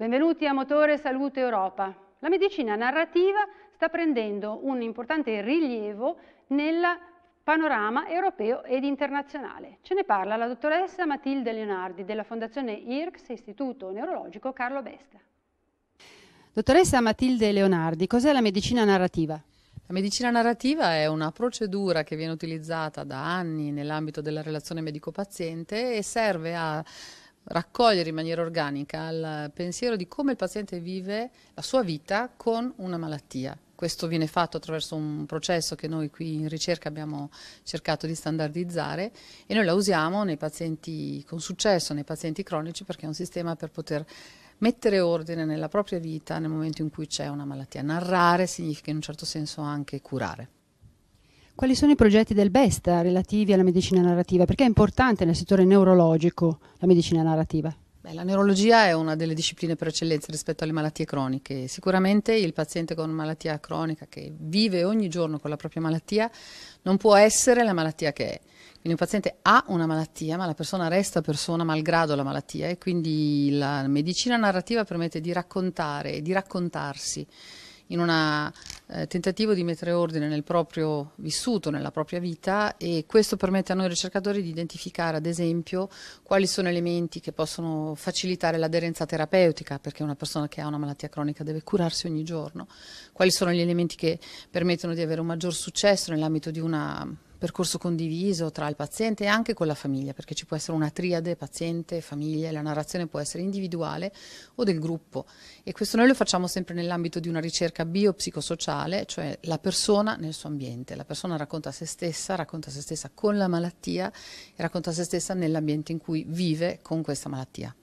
Benvenuti a Motore Salute Europa. La medicina narrativa sta prendendo un importante rilievo nel panorama europeo ed internazionale. Ce ne parla la dottoressa Matilde Leonardi della Fondazione IRCS, Istituto Neurologico Carlo Besta. Dottoressa Matilde Leonardi, cos'è la medicina narrativa? La medicina narrativa è una procedura che viene utilizzata da anni nell'ambito della relazione medico-paziente e serve a raccogliere in maniera organica il pensiero di come il paziente vive la sua vita con una malattia. Questo viene fatto attraverso un processo che noi qui in ricerca abbiamo cercato di standardizzare e noi la usiamo nei pazienti con successo, nei pazienti cronici, perché è un sistema per poter mettere ordine nella propria vita nel momento in cui c'è una malattia. Narrare significa in un certo senso anche curare. Quali sono i progetti del BESTA relativi alla medicina narrativa? Perché è importante nel settore neurologico la medicina narrativa? Beh, la neurologia è una delle discipline per eccellenza rispetto alle malattie croniche. Sicuramente il paziente con malattia cronica che vive ogni giorno con la propria malattia non può essere la malattia che è. Quindi un paziente ha una malattia, ma la persona resta persona malgrado la malattia e quindi la medicina narrativa permette di raccontare e di raccontarsi in una eh, tentativo di mettere ordine nel proprio vissuto, nella propria vita e questo permette a noi ricercatori di identificare ad esempio quali sono elementi che possono facilitare l'aderenza terapeutica perché una persona che ha una malattia cronica deve curarsi ogni giorno, quali sono gli elementi che permettono di avere un maggior successo nell'ambito di una percorso condiviso tra il paziente e anche con la famiglia, perché ci può essere una triade paziente, famiglia, la narrazione può essere individuale o del gruppo. E questo noi lo facciamo sempre nell'ambito di una ricerca biopsicosociale, cioè la persona nel suo ambiente. La persona racconta se stessa, racconta se stessa con la malattia e racconta se stessa nell'ambiente in cui vive con questa malattia.